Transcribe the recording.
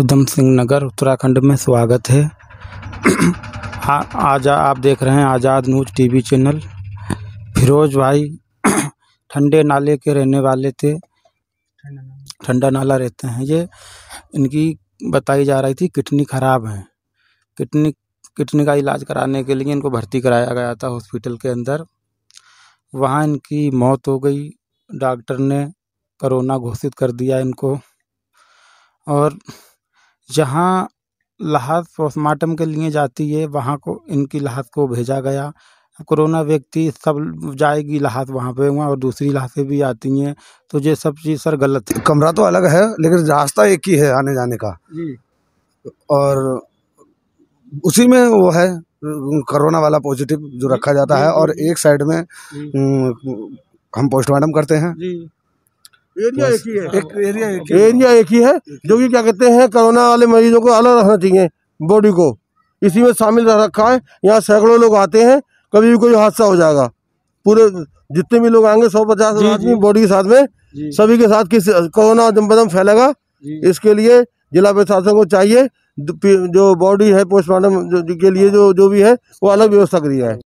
उधम सिंह नगर उत्तराखंड में स्वागत है हाँ, आज आप देख रहे हैं Azad news TV channel Firoz भाई ठंडे नाले के रहने वाले थे ठंडा नाला रहते हैं ये इनकी बताई जा रही थी किडनी खराब है किडनी किडनी का इलाज कराने के लिए इनको भर्ती कराया गया था हॉस्पिटल के अंदर वहाँ इनकी मौत हो गई डॉक्टर ने करोना घोषित कर दिया इनको और जहाँ लाहत पोस्टमार्टम के लिए जाती है वहाँ को इनकी लाहत को भेजा गया कोरोना व्यक्ति सब जाएगी लाहत वहाँ पे हुआ और दूसरी लाशें भी आती हैं तो ये सब चीज़ सर गलत है कमरा तो अलग है लेकिन रास्ता एक ही है आने जाने का जी और उसी में वो है कोरोना वाला पॉजिटिव जो रखा जाता है और एक साइड में हम पोस्टमार्टम करते हैं एरिया एक ही है एरिया एक ही है जो कि क्या कहते हैं कोरोना वाले मरीजों को अलग रखना चाहिए बॉडी को इसी में शामिल रह रखा है यहाँ सैकड़ों लोग आते हैं कभी भी कोई हादसा हो जाएगा पूरे जितने भी लोग आएंगे सौ पचास आदमी बॉडी के साथ में सभी के साथ किस कोरोना दम फैलेगा इसके लिए जिला प्रशासन को चाहिए जो बॉडी है पोस्टमार्टम के लिए जो जो भी है वो अलग व्यवस्था करी है